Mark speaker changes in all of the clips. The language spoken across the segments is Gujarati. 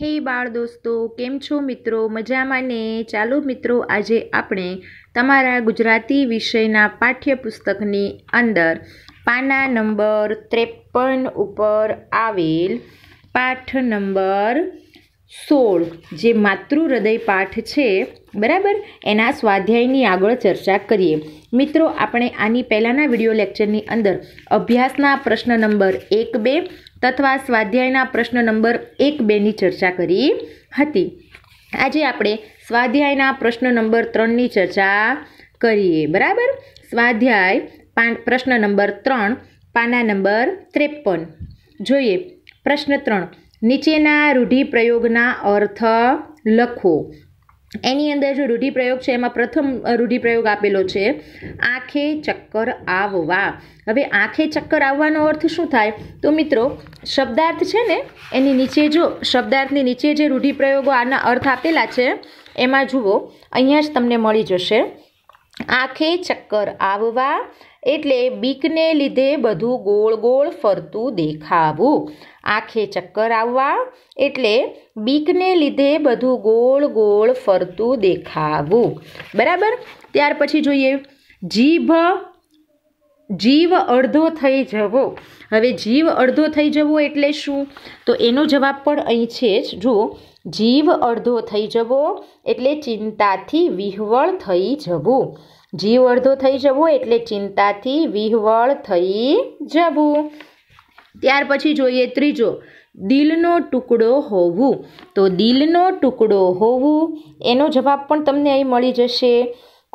Speaker 1: હે બાળ દોસ્તો કેમ છો મિત્રો મજામાં ને ચાલો મિત્રો આજે આપણે તમારા ગુજરાતી વિષયના પાઠ્યપુસ્તકની અંદર પાના નંબર ત્રેપન ઉપર આવેલ પાઠ નંબર સોળ જે માતૃ પાઠ છે બરાબર એના સ્વાધ્યાયની આગળ ચર્ચા કરીએ મિત્રો આપણે આની પહેલાંના વિડીયો લેક્ચરની અંદર અભ્યાસના પ્રશ્ન નંબર એક બે તથા સ્વાધ્યાયના પ્રશ્ન નંબર એક બેની ચર્ચા કરી હતી આજે આપણે સ્વાધ્યાયના પ્રશ્ન નંબર ત્રણની ચર્ચા કરીએ બરાબર સ્વાધ્યાય પ્રશ્ન નંબર ત્રણ પાના નંબર ત્રેપન જોઈએ પ્રશ્ન ત્રણ નીચેના રૂઢિપ્રયોગના અર્થ લખો એની અંદર જો રૂઢિપ્રયોગ છે એમાં પ્રથમ રૂઢિપ્રયોગ આપેલો છે આંખે ચક્કર આવવા હવે આંખે ચક્કર આવવાનો અર્થ શું થાય તો મિત્રો શબ્દાર્થ છે ને એની નીચે જો શબ્દાર્થની નીચે જે રૂઢિપ્રયોગો આના અર્થ આપેલા છે એમાં જુઓ અહીંયા જ તમને મળી જશે આંખે ચક્કર આવવા એટલે બીકને લીધે બધું ગોળ ગોળ ફરતું દેખાવું આંખે ચક્કર આવવા એટલે બીકને લીધે બધું ગોળ ગોળ ફરતું દેખાવું બરાબર ત્યાર પછી જોઈએ જીભ જીવ અડધો થઈ જવો હવે જીવ અડધો થઈ જવો એટલે શું તો એનો જવાબ પણ અહીં છે જ જુઓ જીવ અડધો થઈ જવો એટલે ચિંતાથી વિહવળ થઈ જવું જીવ અડધો થઈ જવો એટલે ચિંતાથી વિહવળ થઈ જવું ત્યાર પછી જોઈએ ત્રીજો દિલનો ટુકડો હોવું તો દિલનો ટુકડો હોવું એનો જવાબ પણ તમને અહીં મળી જશે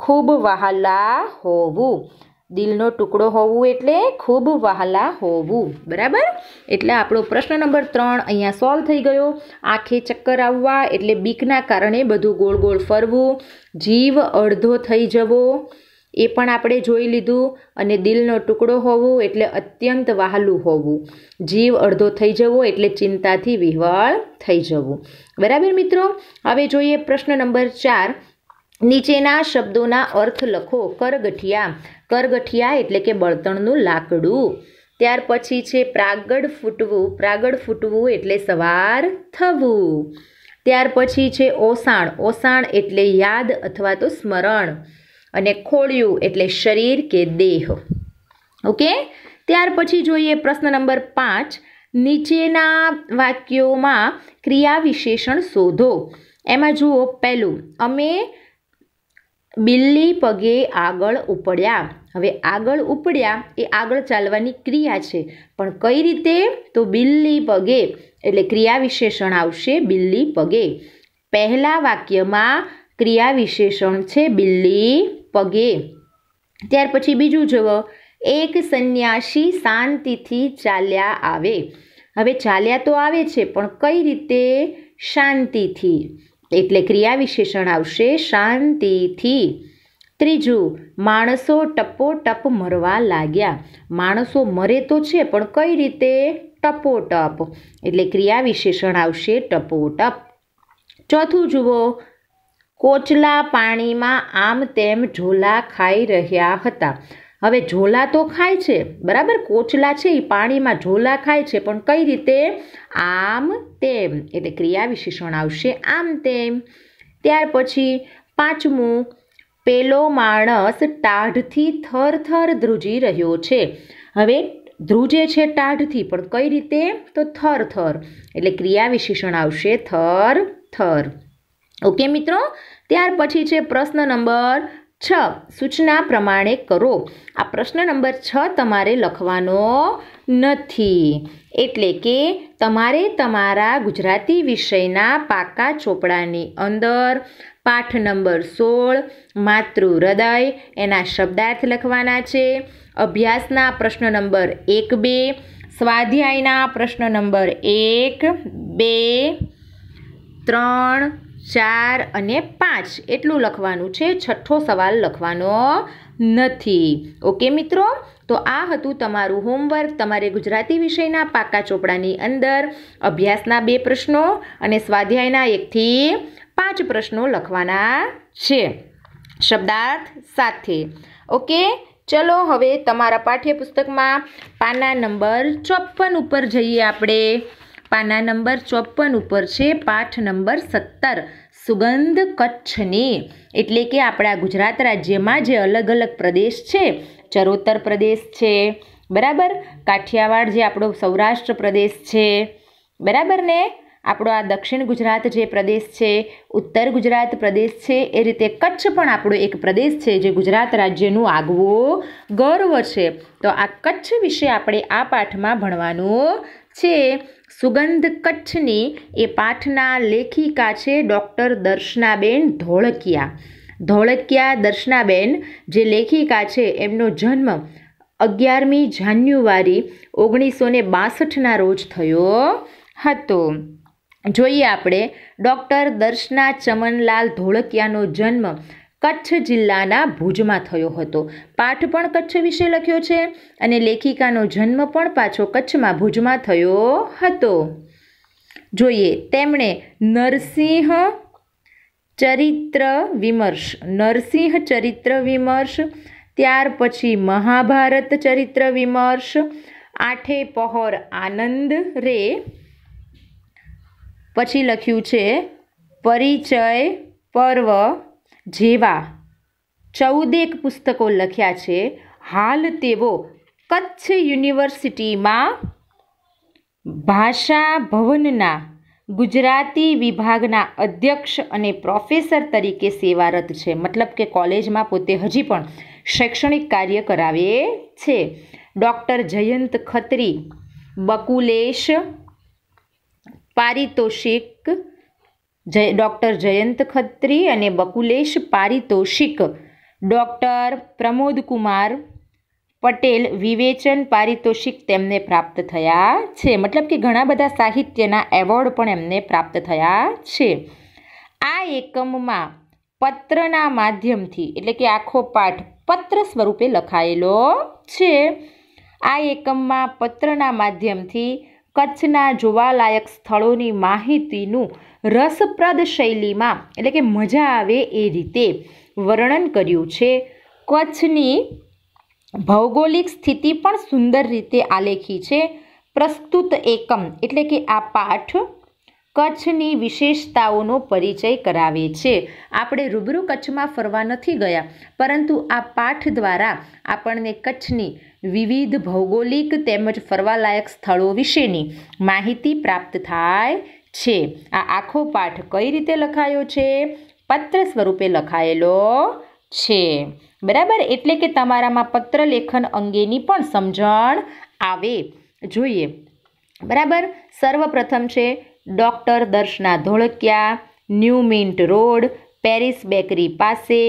Speaker 1: ખૂબ વહાલા હોવું દિલનો ટુકડો હોવું એટલે ખૂબ વહાલા હોવું બરાબર એટલે આપણો પ્રશ્ન નંબર ત્રણ અહીંયા સોલ્વ થઈ ગયો આંખે ચક્કર આવવા એટલે બીકના કારણે બધું ગોળ ગોળ ફરવું જીવ અડધો થઈ જવો એ પણ આપણે જોઈ લીધું અને દિલનો ટુકડો હોવું એટલે અત્યંત વહાલું હોવું જીવ અડધો થઈ જવો એટલે ચિંતાથી વિહવાળ થઈ જવું બરાબર મિત્રો હવે જોઈએ પ્રશ્ન નંબર ચાર નીચેના શબ્દોના અર્થ લખો કરગઠિયા કરગઠિયા એટલે કે બળતણનું લાકડું ત્યાર પછી છે પ્રાગડ ફૂટવું પ્રાગડ ફૂટવું એટલે સવાર થવું ત્યાર પછી છે ઓસાણ ઓસાણ એટલે યાદ અથવા તો સ્મરણ અને ખોળ્યું એટલે શરીર કે દેહ ઓકે ત્યાર પછી જોઈએ પ્રશ્ન નંબર પાંચ નીચેના વાક્યોમાં ક્રિયા વિશેષણ શોધો એમાં જુઓ પહેલું અમે બિલ્લી પગે આગળ ઉપડ્યા હવે આગળ ઉપડ્યા એ આગળ ચાલવાની ક્રિયા છે પણ કઈ રીતે તો બિલ્લી પગે એટલે ક્રિયા વિશેષણ આવશે બિલ્લી પગે પહેલા વાક્યમાં ક્રિયા વિશેષણ છે બિલ્લી પગે ત્યાર પછી બીજું જુઓ એક સંન્યાસી શાંતિથી ચાલ્યા આવે હવે ચાલ્યા તો આવે છે પણ કઈ રીતે શાંતિથી એટલે ક્રિયા વિશેષણ આવશે શાંતિથી ત્રીજું માણસો ટપોટપ મરવા લાગ્યા માણસો મરે તો છે પણ કઈ રીતે ટપોટપ એટલે ક્રિયા વિશેષણ આવશે ટપોટપ ચોથું જુઓ કોચલા પાણીમાં આમ તેમ ઝોલા ખાઈ રહ્યા હતા હવે ઝોલા તો ખાય છે બરાબર કોચલા છે એ પાણીમાં ઝોલા ખાય છે પણ કઈ રીતે આમ તેમ એટલે ક્રિયા વિશેષણ આવશે આમ તેમ ત્યાર પછી પાંચમું પેલો માણસ ટાઢથી થરથર ધ્રુજી રહ્યો છે હવે ધ્રુજે છે ટાઢથી પણ કઈ રીતે તો થર થર એટલે ક્રિયા વિશેષણ આવશે થર થર ઓકે મિત્રો ત્યાર પછી છે પ્રશ્ન નંબર છ સૂચના પ્રમાણે કરો આ પ્રશ્ન નંબર છ તમારે લખવાનો નથી એટલે કે તમારે તમારા ગુજરાતી વિષયના પાકા ચોપડાની અંદર પાઠ નંબર સોળ માતૃ એના શબ્દાર્થ લખવાના છે અભ્યાસના પ્રશ્ન નંબર એક બે સ્વાધ્યાયના પ્રશ્ન નંબર એક બે ત્રણ ચાર અને પાંચ એટલું લખવાનું છે છઠ્ઠો સવાલ લખવાનો નથી ઓકે મિત્રો તો આ હતું તમારું હોમવર્ક તમારે ગુજરાતી વિષયના પાકા ચોપડાની અંદર અભ્યાસના બે પ્રશ્નો અને સ્વાધ્યાયના એકથી પાંચ પ્રશ્નો લખવાના છે શબ્દાર્થ સાથે ઓકે ચલો હવે તમારા પાઠ્યપુસ્તકમાં પાના નંબર ચોપન ઉપર જઈએ આપણે પાના નંબર ચોપન ઉપર છે પાઠ નંબર સત્તર સુગંધ કચ્છની એટલે કે આપણા ગુજરાત રાજ્યમાં જે અલગ અલગ પ્રદેશ છે ચરોતર પ્રદેશ છે બરાબર કાઠિયાવાડ જે આપણો સૌરાષ્ટ્ર પ્રદેશ છે બરાબર ને આપણો આ દક્ષિણ ગુજરાત જે પ્રદેશ છે ઉત્તર ગુજરાત પ્રદેશ છે એ રીતે કચ્છ પણ આપણો એક પ્રદેશ છે જે ગુજરાત રાજ્યનું આગવો ગર્વ છે તો આ કચ્છ વિશે આપણે આ પાઠમાં ભણવાનું છે સુગંધ કચ્છની એ પાઠના લેખિકા છે ડૉક્ટર દર્શનાબેન ધોળકિયા ધોળકિયા દર્શનાબેન જે લેખિકા છે એમનો જન્મ અગિયારમી જાન્યુઆરી ઓગણીસો ને બાસઠના રોજ થયો હતો જોઈએ આપણે ડૉક્ટર દર્શના ચમનલાલ ધોળકિયાનો જન્મ કચ્છ જિલ્લાના ભુજમાં થયો હતો પાઠ પણ કચ્છ વિશે લખ્યો છે અને લેખિકાનો જન્મ પણ પાછો કચ્છમાં ભુજમાં થયો હતો જોઈએ તેમણે નરસિંહ ચરિત્ર વિમર્શ નરસિંહ ચરિત્ર વિમર્શ ત્યાર પછી મહાભારત ચરિત્ર વિમર્શ આઠે પહોર આનંદ રે પછી લખ્યું છે પરિચય પર્વ જેવા ચૌદેક પુસ્તકો લખ્યા છે હાલ તેઓ કચ્છ યુનિવર્સિટીમાં ભાષા ભવનના ગુજરાતી વિભાગના અધ્યક્ષ અને પ્રોફેસર તરીકે સેવારત છે મતલબ કે કોલેજમાં પોતે હજી પણ શૈક્ષણિક કાર્ય કરાવે છે ડૉક્ટર જયંત ખત્રી બકુલેશ પારિતોષિક જય ડૉક્ટર જયંત ખત્રી અને બકુલેશ પારિતોષિક ડૉક્ટર પ્રમોદ કુમાર પટેલ વિવેચન પારિતોષિક તેમને પ્રાપ્ત થયા છે મતલબ કે ઘણા બધા સાહિત્યના એવોર્ડ પણ એમને પ્રાપ્ત થયા છે આ એકમમાં પત્રના માધ્યમથી એટલે કે આખો પાઠ પત્ર સ્વરૂપે લખાયેલો છે આ એકમમાં પત્રના માધ્યમથી કચ્છના જોવાલાયક સ્થળોની માહિતીનું રસપ્રદ શૈલીમાં એટલે કે મજા આવે એ રીતે વર્ણન કર્યું છે કચ્છની ભૌગોલિક સ્થિતિ પણ સુંદર રીતે આલેખી છે પ્રસ્તુત એકમ એટલે કે આ પાઠ કચ્છની વિશેષતાઓનો પરિચય કરાવે છે આપણે રૂબરૂ કચ્છમાં ફરવા નથી ગયા પરંતુ આ પાઠ દ્વારા આપણને કચ્છની વિવિધ ભૌગોલિક તેમજ ફરવાલાયક સ્થળો વિશેની માહિતી પ્રાપ્ત થાય છે આ આખો પાઠ કઈ રીતે લખાયો છે પત્ર સ્વરૂપે લખાયેલો છે બરાબર એટલે કે તમારામાં પત્ર લેખન અંગેની પણ સમજણ આવે જોઈએ બરાબર સર્વપ્રથમ છે doctor Darshana Dholakia new mint road Paris bakery પાસે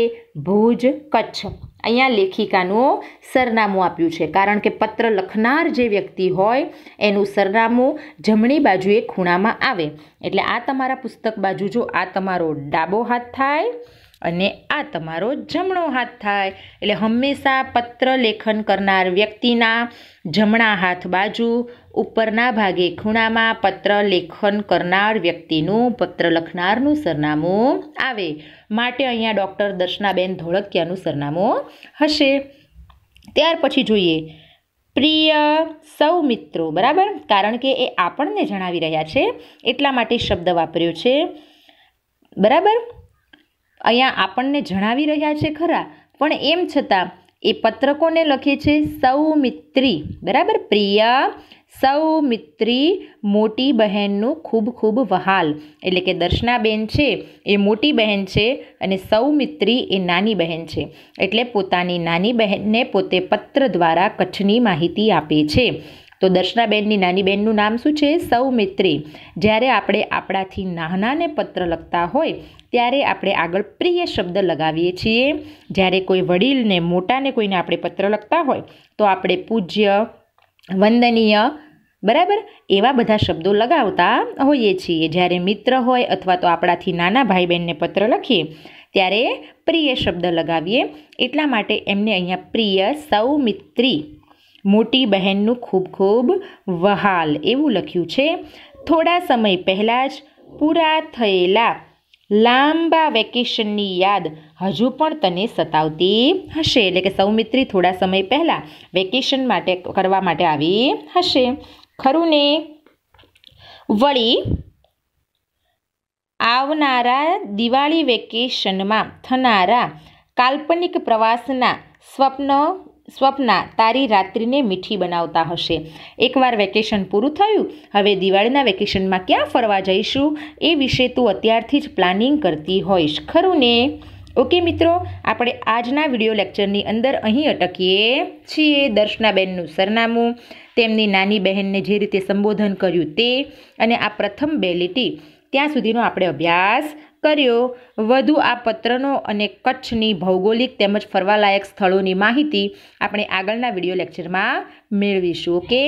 Speaker 1: ભુજ કચ્છ અહીંયા લેખિકાનું સરનામું આપ્યું છે કારણ કે પત્ર લખનાર જે વ્યક્તિ હોય એનું સરનામું જમણી બાજુએ ખૂણામાં આવે એટલે આ તમારા પુસ્તક બાજુ જો આ તમારો ડાબો હાથ થાય અને આ તમારો જમણો હાથ થાય એટલે હંમેશા પત્ર લેખન કરનાર વ્યક્તિના જમણા હાથ બાજુ ઉપરના ભાગે ખૂણામાં પત્ર લેખન કરનાર વ્યક્તિનું પત્ર લખનારનું સરનામું આવે માટે અહીંયા ડૉક્ટર દર્શનાબેન ધોળકિયાનું સરનામું હશે ત્યાર પછી જોઈએ પ્રિય સૌ મિત્રો બરાબર કારણ કે એ આપણને જણાવી રહ્યા છે એટલા માટે શબ્દ વાપર્યો છે બરાબર અહીંયા આપણને જણાવી રહ્યા છે ખરા પણ એમ છતાં એ પત્રકોને લખે છે સૌ મિત્રી બરાબર પ્રિયા મિત્રી મોટી બહેનનું ખૂબ ખૂબ વહાલ એટલે કે દર્શનાબેન છે એ મોટી બહેન છે અને સૌ મિત્રી એ નાની બહેન છે એટલે પોતાની નાની બહેનને પોતે પત્ર દ્વારા કચ્છની માહિતી આપે છે તો દર્શનાબેનની નાની બહેનનું નામ શું છે સૌમિત્રી જ્યારે આપણે આપણાથી નાનાને પત્ર લખતા હોય ત્યારે આપણે આગળ પ્રિય શબ્દ લગાવીએ છીએ જ્યારે કોઈ વડીલને મોટાને કોઈને આપણે પત્ર લખતા હોય તો આપણે પૂજ્ય વંદનીય બરાબર એવા બધા શબ્દો લગાવતા હોઈએ છીએ જ્યારે મિત્ર હોય અથવા તો આપણાથી નાના ભાઈ બહેનને પત્ર લખીએ ત્યારે પ્રિય શબ્દ લગાવીએ એટલા માટે એમને અહીંયા પ્રિય સૌ મિત્રી મોટી બહેનનું ખૂબ ખૂબ વહાલ એવું લખ્યું છે થોડા સમય પહેલાં જ પૂરા થયેલા લાંબા વેકેશનની યાદ હજુ પણ તને સતાવતી હશે એટલે કે સૌમિત્રી થોડા સમય પહેલાં વેકેશન માટે કરવા માટે આવી હશે ખરું ને વળી આવનારા દિવાળી વેકેશનમાં થનારા કાલ્પનિક પ્રવાસના સ્વપ્ન સ્વપ્ના તારી રાત્રિને મીઠી બનાવતા હશે એકવાર વેકેશન પૂરું થયું હવે દિવાળીના વેકેશનમાં ક્યાં ફરવા જઈશું એ વિશે તું અત્યારથી જ પ્લાનિંગ કરતી હોઈશ ખરું ને ઓકે મિત્રો આપણે આજના વિડીયો લેક્ચરની અંદર અહીં અટકીએ છીએ દર્શનાબેનનું સરનામું તેમની નાની બહેનને જે રીતે સંબોધન કર્યું તે અને આ પ્રથમ બે લીટી ત્યાં સુધીનો આપણે અભ્યાસ કર્યો વધુ આ પત્રનો અને કચ્છની ભૌગોલિક તેમજ ફરવાલાયક સ્થળોની માહિતી આપણે આગળના વિડીયો લેક્ચરમાં મેળવીશું ઓકે